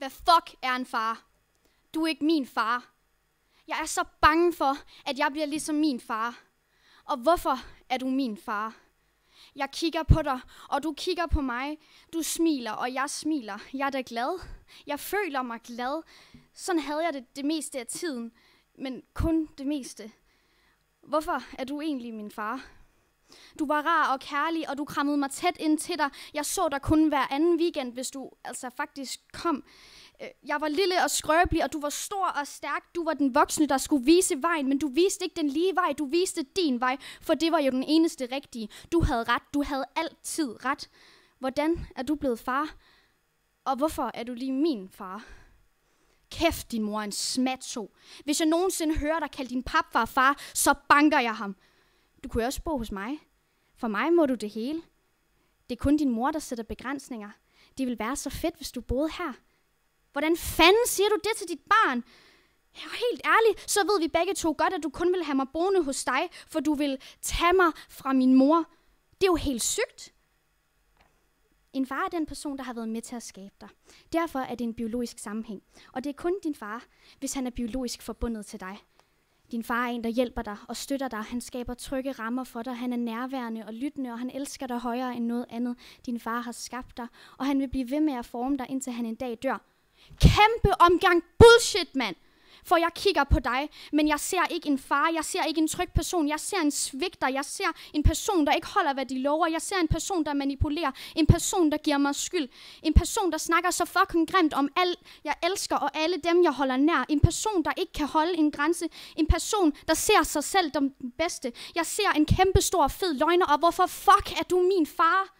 hvad fuck er en far? Du er ikke min far. Jeg er så bange for, at jeg bliver ligesom min far. Og hvorfor er du min far? Jeg kigger på dig, og du kigger på mig. Du smiler, og jeg smiler. Jeg er da glad. Jeg føler mig glad. Sådan havde jeg det det meste af tiden, men kun det meste. Hvorfor er du egentlig min far? Du var rar og kærlig, og du krammede mig tæt ind til dig. Jeg så dig kun hver anden weekend, hvis du altså faktisk kom. Øh, jeg var lille og skrøbelig, og du var stor og stærk. Du var den voksne, der skulle vise vejen, men du viste ikke den lige vej. Du viste din vej, for det var jo den eneste rigtige. Du havde ret. Du havde altid ret. Hvordan er du blevet far? Og hvorfor er du lige min far? Kæft, din mor en smatso. Hvis jeg nogensinde hører dig kalde din papfar far, så banker jeg ham. Du kunne også bo hos mig. For mig må du det hele. Det er kun din mor, der sætter begrænsninger. Det ville være så fedt, hvis du boede her. Hvordan fanden siger du det til dit barn? er helt ærligt, så ved vi begge to godt, at du kun vil have mig boende hos dig, for du vil tage mig fra min mor. Det er jo helt sygt. En far er den person, der har været med til at skabe dig. Derfor er det en biologisk sammenhæng. Og det er kun din far, hvis han er biologisk forbundet til dig. Din far er en, der hjælper dig og støtter dig. Han skaber trygge rammer for dig. Han er nærværende og lyttende, og han elsker dig højere end noget andet. Din far har skabt dig, og han vil blive ved med at forme dig, indtil han en dag dør. Kæmpe omgang bullshit, mand! for jeg kigger på dig, men jeg ser ikke en far, jeg ser ikke en tryg person, jeg ser en svigter, jeg ser en person, der ikke holder, hvad de lover, jeg ser en person, der manipulerer, en person, der giver mig skyld, en person, der snakker så fucking grimt om alt, jeg elsker og alle dem, jeg holder nær, en person, der ikke kan holde en grænse, en person, der ser sig selv som den bedste, jeg ser en kæmpe stor fed løgner, og hvorfor fuck er du min far?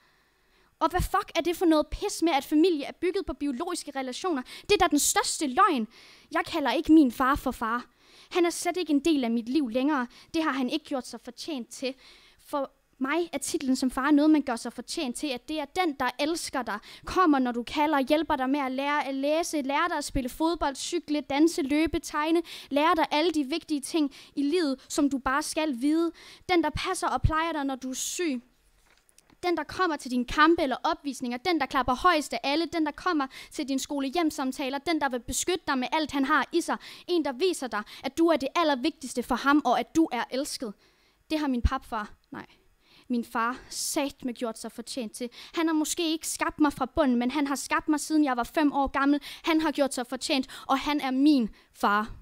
Og hvad fuck er det for noget pis med, at familie er bygget på biologiske relationer? Det er da den største løgn. Jeg kalder ikke min far for far. Han er slet ikke en del af mit liv længere. Det har han ikke gjort sig fortjent til. For mig er titlen som far noget, man gør sig fortjent til, at det er den, der elsker dig, kommer, når du kalder, hjælper dig med at lære at læse, lære dig at spille fodbold, cykle, danse, løbe, tegne, lære dig alle de vigtige ting i livet, som du bare skal vide. Den, der passer og plejer dig, når du er syg den, der kommer til dine kampe eller opvisninger, den, der klapper højst af alle, den, der kommer til din skolehjemsamtaler, den, der vil beskytte dig med alt, han har i sig, en, der viser dig, at du er det allervigtigste for ham, og at du er elsket. Det har min papfar, nej, min far sat med gjort sig fortjent til. Han har måske ikke skabt mig fra bunden, men han har skabt mig siden jeg var fem år gammel. Han har gjort sig fortjent, og han er min far.